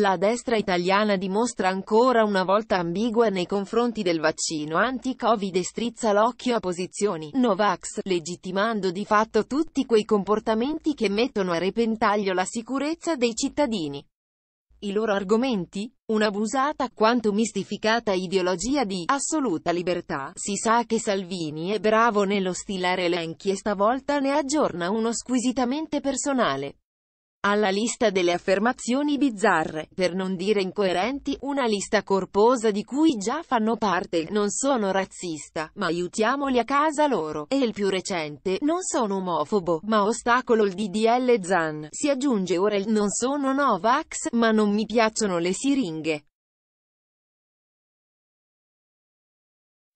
La destra italiana dimostra ancora una volta ambigua nei confronti del vaccino anti-Covid e strizza l'occhio a posizioni Novax, legittimando di fatto tutti quei comportamenti che mettono a repentaglio la sicurezza dei cittadini. I loro argomenti? Un'abusata quanto mistificata ideologia di assoluta libertà. Si sa che Salvini è bravo nello stilare elenchi e stavolta ne aggiorna uno squisitamente personale. Alla lista delle affermazioni bizzarre, per non dire incoerenti, una lista corposa di cui già fanno parte, non sono razzista, ma aiutiamoli a casa loro, e il più recente, non sono omofobo, ma ostacolo il DDL Zan, si aggiunge ora il non sono Novax, ma non mi piacciono le siringhe.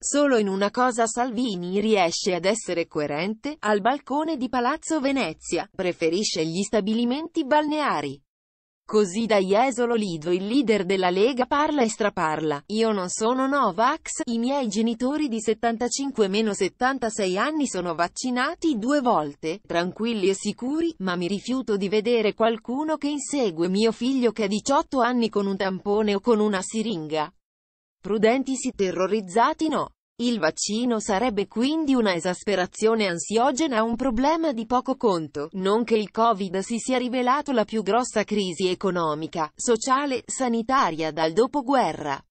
Solo in una cosa Salvini riesce ad essere coerente, al balcone di Palazzo Venezia, preferisce gli stabilimenti balneari. Così da Jesolo Lido il leader della Lega parla e straparla, io non sono Novax, i miei genitori di 75-76 anni sono vaccinati due volte, tranquilli e sicuri, ma mi rifiuto di vedere qualcuno che insegue mio figlio che ha 18 anni con un tampone o con una siringa. Prudenti sì, terrorizzati no. Il vaccino sarebbe quindi una esasperazione ansiogena, un problema di poco conto, non che il Covid si sia rivelato la più grossa crisi economica, sociale, sanitaria dal dopoguerra.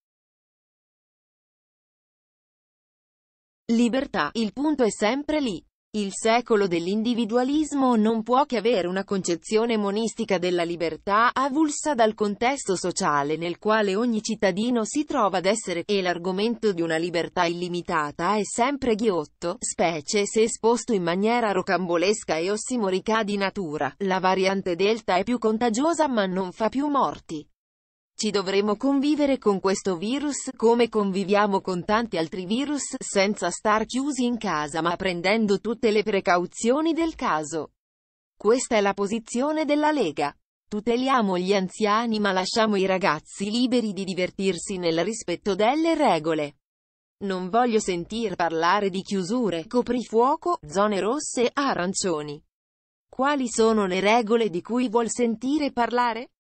Libertà, il punto è sempre lì. Il secolo dell'individualismo non può che avere una concezione monistica della libertà, avulsa dal contesto sociale nel quale ogni cittadino si trova ad essere, e l'argomento di una libertà illimitata è sempre ghiotto, specie se esposto in maniera rocambolesca e ossimorica di natura. La variante delta è più contagiosa ma non fa più morti medici dovremo convivere con questo virus, come conviviamo con tanti altri virus, senza star chiusi in casa ma prendendo tutte le precauzioni del caso. Questa è la posizione della Lega. Tuteliamo gli anziani ma lasciamo i ragazzi liberi di divertirsi nel rispetto delle regole. Non voglio sentir parlare di chiusure, coprifuoco, zone rosse, arancioni. Quali sono le regole di cui vuol sentire parlare?